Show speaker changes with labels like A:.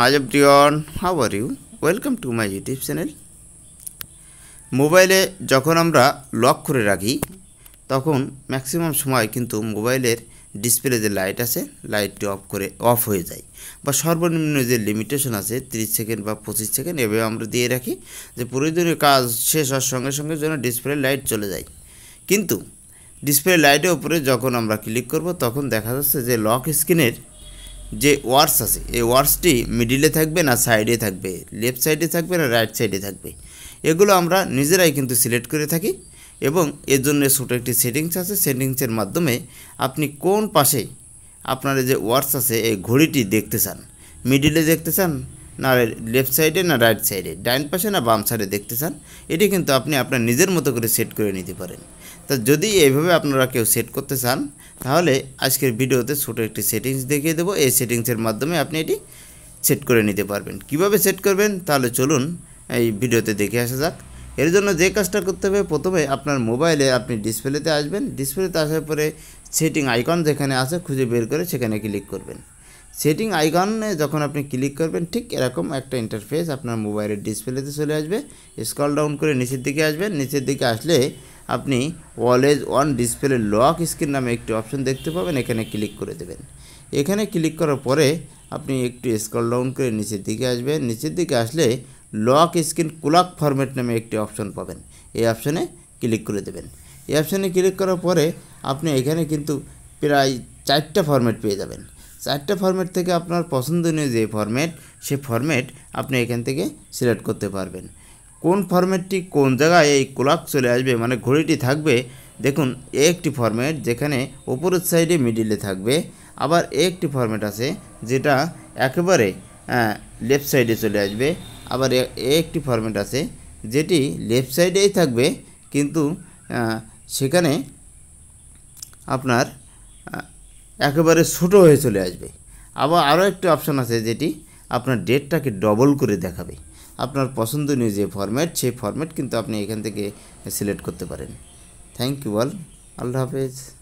A: high everyone how are you welcome to my YouTube channel মোবাইলে যখন আমরা lock করে রাখি তখন ম্যাক্সিমাম সময় কিন্তু মোবাইলের ডিসপ্লে যে লাইট আছে লাইটটি অফ করে অফ হয়ে যায় বা সর্বনিম্ন যে লিমিটেশন আছে 30 সেকেন্ড বা পঁচিশ সেকেন্ড এভাবে আমরা দিয়ে রাখি যে প্রয়োজনীয় কাজ শেষ হওয়ার সঙ্গে সঙ্গে যেন ডিসপ্লে লাইট চলে যায় কিন্তু ডিসপ্লে লাইটের উপরে যখন আমরা ক্লিক করব তখন দেখা যাচ্ছে যে লক স্ক্রিনের যে ওয়ার্ডস আছে এই ওয়ার্ডসটি মিডিলে থাকবে না সাইডে থাকবে লেফট সাইডে থাকবে না রাইট সাইডে থাকবে এগুলো আমরা নিজেরাই কিন্তু সিলেক্ট করে থাকি এবং এর জন্য ছোটো একটি সেটিংস আছে সেটিংসের মাধ্যমে আপনি কোন পাশে আপনার যে ওয়ার্ডস আছে এই ঘড়িটি দেখতে চান মিডিলে দেখতে চান না লেফট সাইডে না রাইট সাইডে ডাইন পাশে না বাম সাইডে দেখতে চান এটি কিন্তু আপনি আপনার নিজের মতো করে সেট করে নিতে পারেন তো যদি এইভাবে আপনারা কেউ সেট করতে চান তাহলে আজকের ভিডিওতে ছোটো একটি সেটিংস দেখিয়ে দেবো এই সেটিংসের মাধ্যমে আপনি এটি সেট করে নিতে পারবেন কিভাবে সেট করবেন তাহলে চলুন এই ভিডিওতে দেখে আসা যাক এর জন্য যে কাজটা করতে হবে প্রথমে আপনার মোবাইলে আপনি ডিসপ্লেতে আসবেন ডিসপ্লেতে আসার পরে সেটিং আইকন যেখানে আছে খুঁজে বের করে সেখানে ক্লিক করবেন সেটিং আইকনে যখন আপনি ক্লিক করবেন ঠিক এরকম একটা ইন্টারফেস আপনার মোবাইলের ডিসপ্লেতে চলে আসবে স্ক্রল ডাউন করে নিচের দিকে আসবেন নিচের দিকে আসলে আপনি always on display lock screen নামে একটি অপশন দেখতে পাবেন এখানে ক্লিক করে দেবেন এখানে ক্লিক করার পরে আপনি একটু স্ক্রল ডাউন করে নিচের দিকে আসবেন নিচের দিকে আসলে লক স্ক্রিন ক্লক ফরম্যাট নামে একটি অপশন পাবেন এই অপশনে ক্লিক করে দেবেন এই অপশানে ক্লিক করার পরে আপনি এখানে কিন্তু প্রায় চারটা ফরম্যাট পেয়ে যাবেন চারটা ফর্ম্যাট থেকে আপনার পছন্দনীয় যে ফর্ম্যাট সে ফর্ম্যাট আপনি এখান থেকে সিলেক্ট করতে পারবেন কোন ফর্ম্যাটটি কোন জায়গায় এই ক্লক চলে আসবে মানে ঘড়িটি থাকবে দেখুন এ একটি ফর্ম্যাট যেখানে ওপরের সাইডে মিডিলে থাকবে আবার একটি ফর্ম্যাট আছে যেটা একেবারে লেফট সাইডে চলে আসবে আবার এ একটি ফর্ম্যাট আছে যেটি লেফট সাইডেই থাকবে কিন্তু সেখানে আপনার একেবারে ছোট হয়ে চলে আসবে আবার আরও একটি অপশান আছে যেটি আপনার ডেটটাকে ডবল করে দেখাবে আপনার পছন্দনীয় যে ফরম্যাট সেই ফরম্যাট কিন্তু আপনি এখান থেকে সিলেক্ট করতে পারেন থ্যাংক ইউ অল আল্লাহ হাফেজ